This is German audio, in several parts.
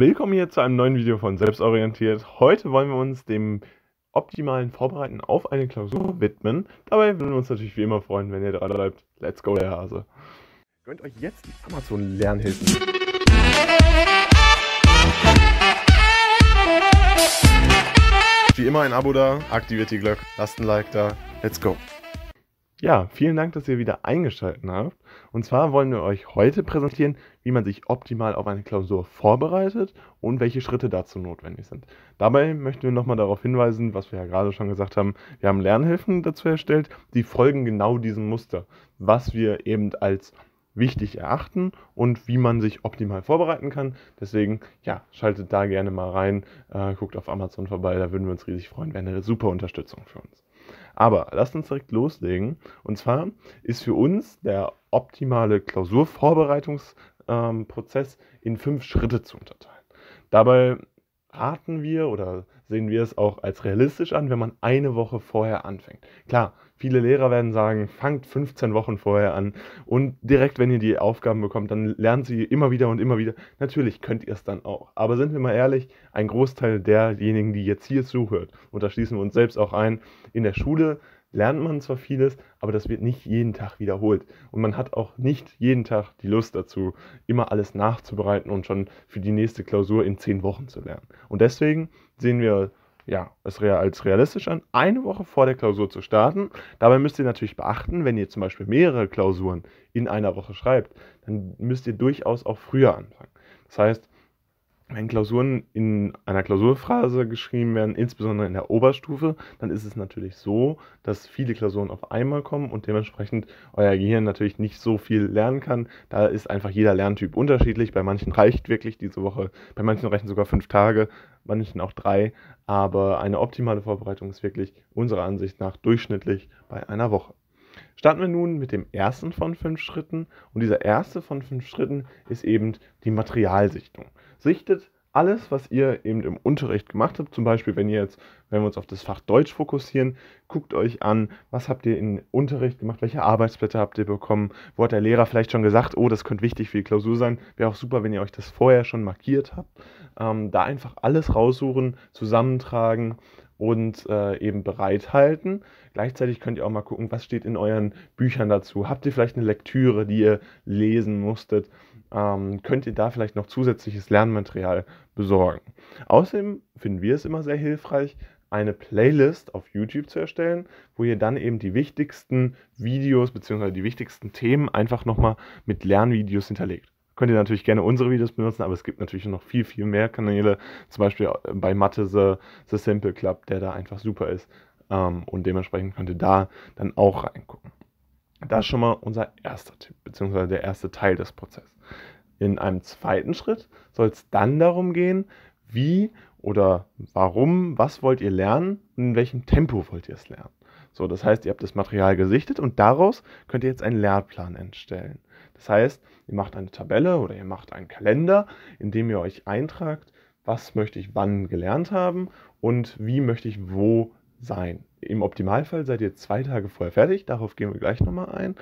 Willkommen hier zu einem neuen Video von Selbstorientiert. Heute wollen wir uns dem optimalen Vorbereiten auf eine Klausur widmen. Dabei würden wir uns natürlich wie immer freuen, wenn ihr dran bleibt. Let's go, der Hase. Gönnt euch jetzt die Amazon Lernhilfen. Wie immer ein Abo da, aktiviert die Glocke, lasst ein Like da. Let's go. Ja, vielen Dank, dass ihr wieder eingeschaltet habt. Und zwar wollen wir euch heute präsentieren, wie man sich optimal auf eine Klausur vorbereitet und welche Schritte dazu notwendig sind. Dabei möchten wir nochmal darauf hinweisen, was wir ja gerade schon gesagt haben. Wir haben Lernhilfen dazu erstellt, die folgen genau diesem Muster, was wir eben als wichtig erachten und wie man sich optimal vorbereiten kann. Deswegen, ja, schaltet da gerne mal rein, äh, guckt auf Amazon vorbei, da würden wir uns riesig freuen, wäre eine super Unterstützung für uns. Aber lasst uns direkt loslegen. Und zwar ist für uns der optimale Klausurvorbereitungsprozess ähm, in fünf Schritte zu unterteilen. Dabei raten wir oder sehen wir es auch als realistisch an, wenn man eine Woche vorher anfängt. Klar, viele Lehrer werden sagen, fangt 15 Wochen vorher an und direkt, wenn ihr die Aufgaben bekommt, dann lernt sie immer wieder und immer wieder. Natürlich könnt ihr es dann auch. Aber sind wir mal ehrlich, ein Großteil derjenigen, die jetzt hier zuhört, und da schließen wir uns selbst auch ein, in der Schule lernt man zwar vieles, aber das wird nicht jeden Tag wiederholt. Und man hat auch nicht jeden Tag die Lust dazu, immer alles nachzubereiten und schon für die nächste Klausur in zehn Wochen zu lernen. Und deswegen sehen wir ja, es als realistisch an, eine Woche vor der Klausur zu starten. Dabei müsst ihr natürlich beachten, wenn ihr zum Beispiel mehrere Klausuren in einer Woche schreibt, dann müsst ihr durchaus auch früher anfangen. Das heißt, wenn Klausuren in einer Klausurphase geschrieben werden, insbesondere in der Oberstufe, dann ist es natürlich so, dass viele Klausuren auf einmal kommen und dementsprechend euer Gehirn natürlich nicht so viel lernen kann. Da ist einfach jeder Lerntyp unterschiedlich. Bei manchen reicht wirklich diese Woche, bei manchen reichen sogar fünf Tage, manchen auch drei. Aber eine optimale Vorbereitung ist wirklich unserer Ansicht nach durchschnittlich bei einer Woche. Starten wir nun mit dem ersten von fünf Schritten. Und dieser erste von fünf Schritten ist eben die Materialsichtung sichtet alles, was ihr eben im Unterricht gemacht habt. Zum Beispiel, wenn ihr jetzt, wenn wir uns auf das Fach Deutsch fokussieren, guckt euch an, was habt ihr im Unterricht gemacht, welche Arbeitsblätter habt ihr bekommen, wo hat der Lehrer vielleicht schon gesagt, oh, das könnte wichtig für die Klausur sein. Wäre auch super, wenn ihr euch das vorher schon markiert habt. Ähm, da einfach alles raussuchen, zusammentragen und äh, eben bereithalten. Gleichzeitig könnt ihr auch mal gucken, was steht in euren Büchern dazu. Habt ihr vielleicht eine Lektüre, die ihr lesen musstet? Ähm, könnt ihr da vielleicht noch zusätzliches Lernmaterial besorgen? Außerdem finden wir es immer sehr hilfreich, eine Playlist auf YouTube zu erstellen, wo ihr dann eben die wichtigsten Videos bzw. die wichtigsten Themen einfach nochmal mit Lernvideos hinterlegt könnt ihr natürlich gerne unsere Videos benutzen, aber es gibt natürlich noch viel, viel mehr Kanäle. Zum Beispiel äh, bei Mathe The, The Simple Club, der da einfach super ist. Ähm, und dementsprechend könnt ihr da dann auch reingucken. Das ist schon mal unser erster Tipp, beziehungsweise der erste Teil des Prozesses. In einem zweiten Schritt soll es dann darum gehen, wie oder warum, was wollt ihr lernen und in welchem Tempo wollt ihr es lernen. So, das heißt, ihr habt das Material gesichtet und daraus könnt ihr jetzt einen Lehrplan entstellen. Das heißt, ihr macht eine Tabelle oder ihr macht einen Kalender, in dem ihr euch eintragt, was möchte ich wann gelernt haben und wie möchte ich wo sein. Im Optimalfall seid ihr zwei Tage vorher fertig, darauf gehen wir gleich nochmal ein.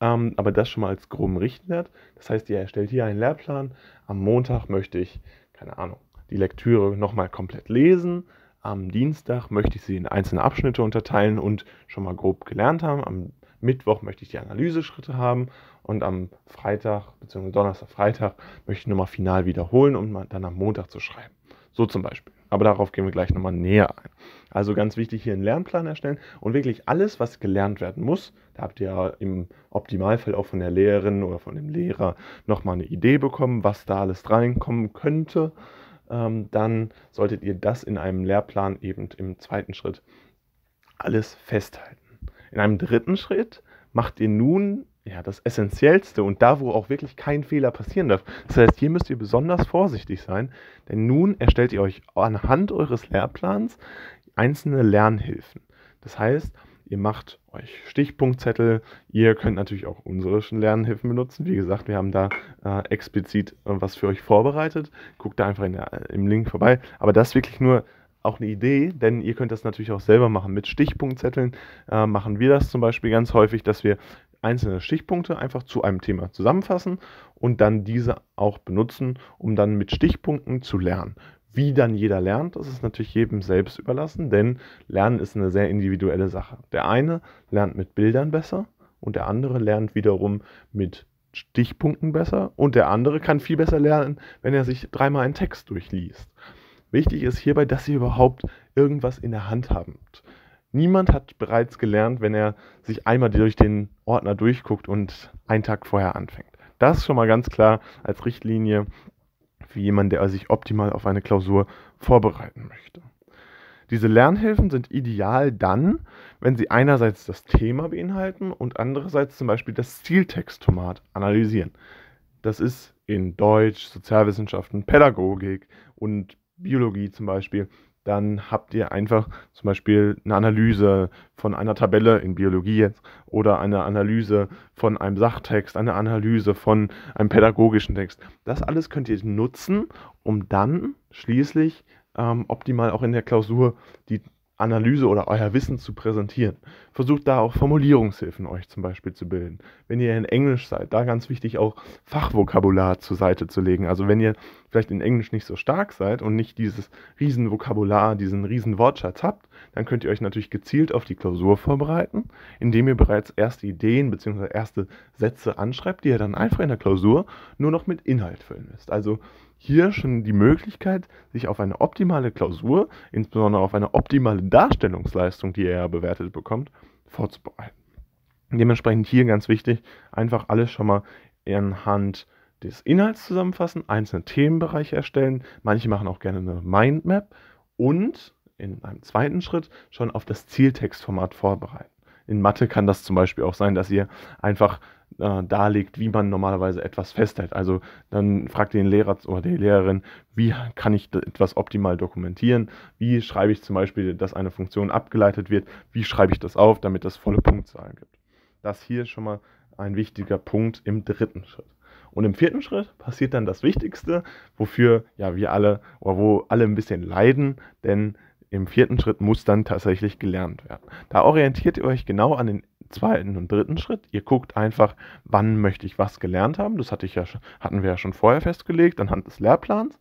Ähm, aber das schon mal als groben Richtwert. Das heißt, ihr erstellt hier einen Lehrplan. Am Montag möchte ich, keine Ahnung, die Lektüre nochmal komplett lesen. Am Dienstag möchte ich sie in einzelne Abschnitte unterteilen und schon mal grob gelernt haben. Am Mittwoch möchte ich die Analyseschritte haben und am Freitag bzw. Donnerstag, Freitag möchte ich nochmal final wiederholen, um dann am Montag zu schreiben. So zum Beispiel. Aber darauf gehen wir gleich nochmal näher ein. Also ganz wichtig hier einen Lernplan erstellen und wirklich alles, was gelernt werden muss, da habt ihr ja im Optimalfall auch von der Lehrerin oder von dem Lehrer nochmal eine Idee bekommen, was da alles reinkommen könnte, ähm, dann solltet ihr das in einem Lehrplan eben im zweiten Schritt alles festhalten. In einem dritten Schritt macht ihr nun ja, das Essentiellste und da, wo auch wirklich kein Fehler passieren darf. Das heißt, hier müsst ihr besonders vorsichtig sein, denn nun erstellt ihr euch anhand eures Lehrplans einzelne Lernhilfen. Das heißt, ihr macht euch Stichpunktzettel, ihr könnt natürlich auch unsere Lernhilfen benutzen. Wie gesagt, wir haben da äh, explizit äh, was für euch vorbereitet. Guckt da einfach der, im Link vorbei. Aber das wirklich nur auch eine Idee, denn ihr könnt das natürlich auch selber machen. Mit Stichpunktzetteln äh, machen wir das zum Beispiel ganz häufig, dass wir einzelne Stichpunkte einfach zu einem Thema zusammenfassen und dann diese auch benutzen, um dann mit Stichpunkten zu lernen. Wie dann jeder lernt, das ist natürlich jedem selbst überlassen, denn Lernen ist eine sehr individuelle Sache. Der eine lernt mit Bildern besser und der andere lernt wiederum mit Stichpunkten besser und der andere kann viel besser lernen, wenn er sich dreimal einen Text durchliest. Wichtig ist hierbei, dass ihr überhaupt irgendwas in der Hand habt. Niemand hat bereits gelernt, wenn er sich einmal durch den Ordner durchguckt und einen Tag vorher anfängt. Das schon mal ganz klar als Richtlinie für jemanden, der sich optimal auf eine Klausur vorbereiten möchte. Diese Lernhilfen sind ideal dann, wenn sie einerseits das Thema beinhalten und andererseits zum Beispiel das Zieltextformat analysieren. Das ist in Deutsch, Sozialwissenschaften, Pädagogik und Biologie zum Beispiel, dann habt ihr einfach zum Beispiel eine Analyse von einer Tabelle in Biologie jetzt oder eine Analyse von einem Sachtext, eine Analyse von einem pädagogischen Text. Das alles könnt ihr nutzen, um dann schließlich ähm, optimal auch in der Klausur die Analyse oder euer Wissen zu präsentieren. Versucht da auch Formulierungshilfen euch zum Beispiel zu bilden. Wenn ihr in Englisch seid, da ganz wichtig auch Fachvokabular zur Seite zu legen. Also wenn ihr vielleicht in Englisch nicht so stark seid und nicht dieses Riesenvokabular, diesen Riesenwortschatz habt, dann könnt ihr euch natürlich gezielt auf die Klausur vorbereiten, indem ihr bereits erste Ideen bzw. erste Sätze anschreibt, die ihr dann einfach in der Klausur nur noch mit Inhalt füllen müsst. Also hier schon die Möglichkeit, sich auf eine optimale Klausur, insbesondere auf eine optimale Darstellungsleistung, die er bewertet bekommt, vorzubereiten. Dementsprechend hier ganz wichtig, einfach alles schon mal anhand des Inhalts zusammenfassen, einzelne Themenbereiche erstellen. Manche machen auch gerne eine Mindmap und in einem zweiten Schritt schon auf das Zieltextformat vorbereiten. In Mathe kann das zum Beispiel auch sein, dass ihr einfach äh, darlegt, wie man normalerweise etwas festhält. Also dann fragt den Lehrer oder die Lehrerin, wie kann ich etwas optimal dokumentieren? Wie schreibe ich zum Beispiel, dass eine Funktion abgeleitet wird? Wie schreibe ich das auf, damit das volle Punktzahlen gibt? Das hier schon mal ein wichtiger Punkt im dritten Schritt. Und im vierten Schritt passiert dann das Wichtigste, wofür ja wir alle oder wo alle ein bisschen leiden, denn im vierten Schritt muss dann tatsächlich gelernt werden. Da orientiert ihr euch genau an den zweiten und dritten Schritt. Ihr guckt einfach, wann möchte ich was gelernt haben. Das hatte ich ja, hatten wir ja schon vorher festgelegt anhand des Lehrplans.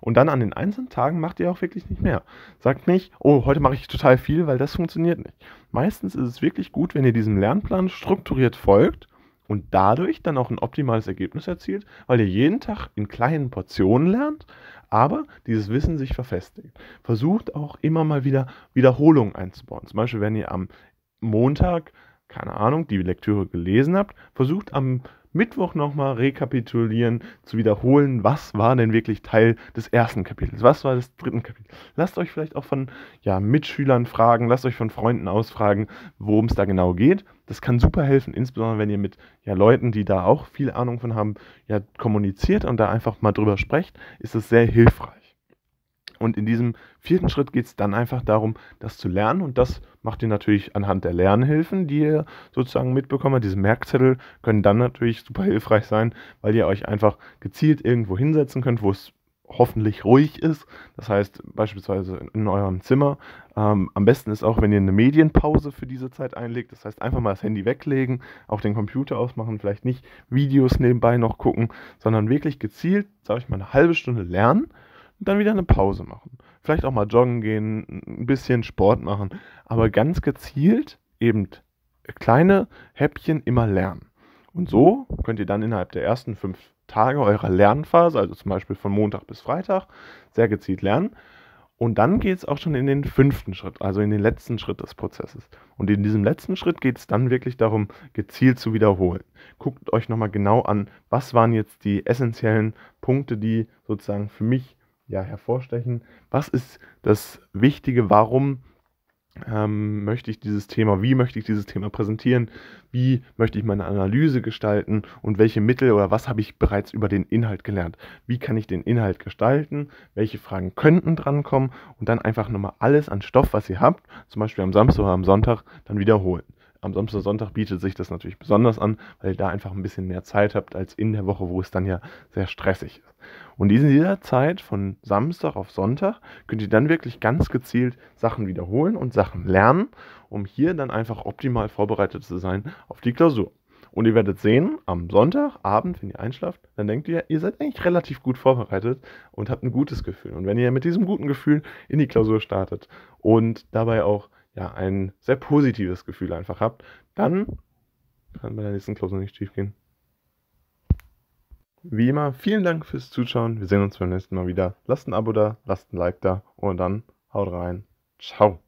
Und dann an den einzelnen Tagen macht ihr auch wirklich nicht mehr. Sagt nicht, oh, heute mache ich total viel, weil das funktioniert nicht. Meistens ist es wirklich gut, wenn ihr diesem Lernplan strukturiert folgt und dadurch dann auch ein optimales Ergebnis erzielt, weil ihr jeden Tag in kleinen Portionen lernt, aber dieses Wissen sich verfestigt. Versucht auch immer mal wieder Wiederholungen einzubauen. Zum Beispiel, wenn ihr am Montag keine Ahnung, die Lektüre gelesen habt, versucht am Mittwoch nochmal rekapitulieren, zu wiederholen, was war denn wirklich Teil des ersten Kapitels, was war des dritten Kapitels. Lasst euch vielleicht auch von ja, Mitschülern fragen, lasst euch von Freunden ausfragen, worum es da genau geht. Das kann super helfen, insbesondere wenn ihr mit ja, Leuten, die da auch viel Ahnung von haben, ja, kommuniziert und da einfach mal drüber sprecht, ist das sehr hilfreich. Und in diesem vierten Schritt geht es dann einfach darum, das zu lernen. Und das macht ihr natürlich anhand der Lernhilfen, die ihr sozusagen mitbekommt. Diese Merkzettel können dann natürlich super hilfreich sein, weil ihr euch einfach gezielt irgendwo hinsetzen könnt, wo es hoffentlich ruhig ist. Das heißt beispielsweise in eurem Zimmer. Ähm, am besten ist auch, wenn ihr eine Medienpause für diese Zeit einlegt. Das heißt einfach mal das Handy weglegen, auch den Computer ausmachen, vielleicht nicht Videos nebenbei noch gucken, sondern wirklich gezielt, sage ich mal, eine halbe Stunde lernen und dann wieder eine Pause machen. Vielleicht auch mal joggen gehen, ein bisschen Sport machen, aber ganz gezielt eben kleine Häppchen immer lernen. Und so könnt ihr dann innerhalb der ersten fünf Tage eurer Lernphase, also zum Beispiel von Montag bis Freitag, sehr gezielt lernen. Und dann geht es auch schon in den fünften Schritt, also in den letzten Schritt des Prozesses. Und in diesem letzten Schritt geht es dann wirklich darum, gezielt zu wiederholen. Guckt euch nochmal genau an, was waren jetzt die essentiellen Punkte, die sozusagen für mich ja, hervorstechen. Was ist das Wichtige? Warum ähm, möchte ich dieses Thema, wie möchte ich dieses Thema präsentieren, wie möchte ich meine Analyse gestalten und welche Mittel oder was habe ich bereits über den Inhalt gelernt, wie kann ich den Inhalt gestalten, welche Fragen könnten drankommen und dann einfach nochmal alles an Stoff, was ihr habt, zum Beispiel am Samstag oder am Sonntag, dann wiederholen am Samstag, Sonntag bietet sich das natürlich besonders an, weil ihr da einfach ein bisschen mehr Zeit habt als in der Woche, wo es dann ja sehr stressig ist. Und in dieser Zeit von Samstag auf Sonntag könnt ihr dann wirklich ganz gezielt Sachen wiederholen und Sachen lernen, um hier dann einfach optimal vorbereitet zu sein auf die Klausur. Und ihr werdet sehen, am Sonntagabend, wenn ihr einschlaft, dann denkt ihr, ihr seid eigentlich relativ gut vorbereitet und habt ein gutes Gefühl. Und wenn ihr mit diesem guten Gefühl in die Klausur startet und dabei auch ja, ein sehr positives Gefühl einfach habt, dann kann bei der nächsten Klausur nicht schief gehen. Wie immer, vielen Dank fürs Zuschauen. Wir sehen uns beim nächsten Mal wieder. Lasst ein Abo da, lasst ein Like da und dann haut rein. Ciao.